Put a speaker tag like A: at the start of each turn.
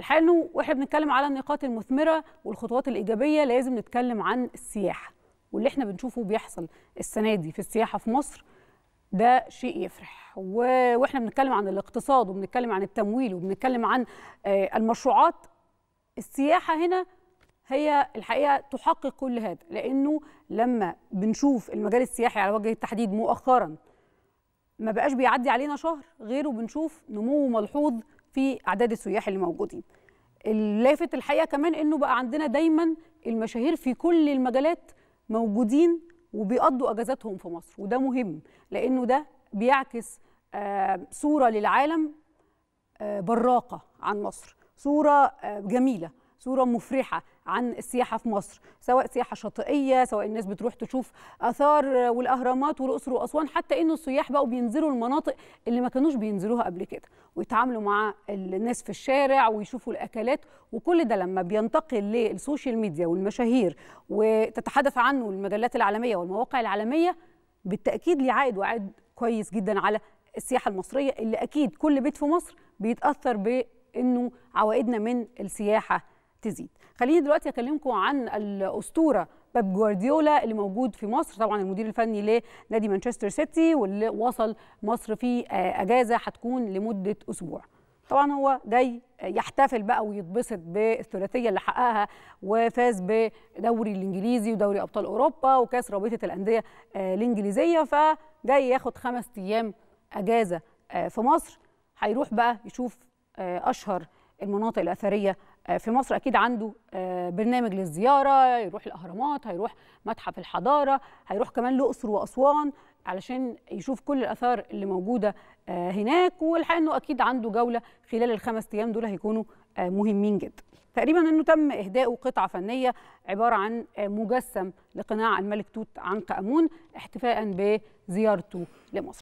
A: الحقيقه انه واحنا بنتكلم على النقاط المثمره والخطوات الايجابيه لازم نتكلم عن السياحه واللي احنا بنشوفه بيحصل السنه دي في السياحه في مصر ده شيء يفرح و... واحنا بنتكلم عن الاقتصاد وبنتكلم عن التمويل وبنتكلم عن آه، المشروعات السياحه هنا هي الحقيقه تحقق كل هذا لانه لما بنشوف المجال السياحي على وجه التحديد مؤخرا ما بقاش بيعدي علينا شهر غيره بنشوف نمو ملحوظ في اعداد السياح اللي موجودين اللافت الحقيقه كمان انه بقى عندنا دايما المشاهير في كل المجالات موجودين وبيقضوا اجازاتهم في مصر وده مهم لانه ده بيعكس آه، صوره للعالم آه، براقه عن مصر صوره آه، جميله صورة مفرحة عن السياحة في مصر سواء سياحة شاطئية سواء الناس بتروح تشوف آثار والأهرامات والأقصر وأسوان حتى إنه السياح بقوا بينزلوا المناطق اللي ما كانوش بينزلوها قبل كده ويتعاملوا مع الناس في الشارع ويشوفوا الأكلات وكل ده لما بينتقل للسوشيال ميديا والمشاهير وتتحدث عنه المجلات العالمية والمواقع العالمية بالتأكيد ليه عائد وعائد كويس جدا على السياحة المصرية اللي أكيد كل بيت في مصر بيتأثر بأنه عوائدنا من السياحة تزيد خليني دلوقتي اكلمكم عن الاسطوره باب جوارديولا اللي موجود في مصر طبعا المدير الفني لنادي مانشستر سيتي واللي وصل مصر في آه، اجازه هتكون لمده اسبوع طبعا هو جاي آه، يحتفل بقى ويتبسط بالثلاثيه اللي حققها وفاز بدوري الانجليزي ودوري ابطال اوروبا وكاس رابطه الانديه آه، الانجليزيه فجاي ياخد خمس ايام اجازه في مصر هيروح بقى يشوف اشهر المناطق الاثريه آه، في مصر اكيد عنده آه، برنامج للزياره يروح الاهرامات هيروح متحف الحضاره هيروح كمان الاقصر واسوان علشان يشوف كل الاثار اللي موجوده آه، هناك والحقيقه انه اكيد عنده جوله خلال الخمس ايام دول هيكونوا مهمين جدا تقريبا انه تم اهداء قطعه فنيه عباره عن مجسم لقناع الملك توت عنق امون احتفاء بزيارته لمصر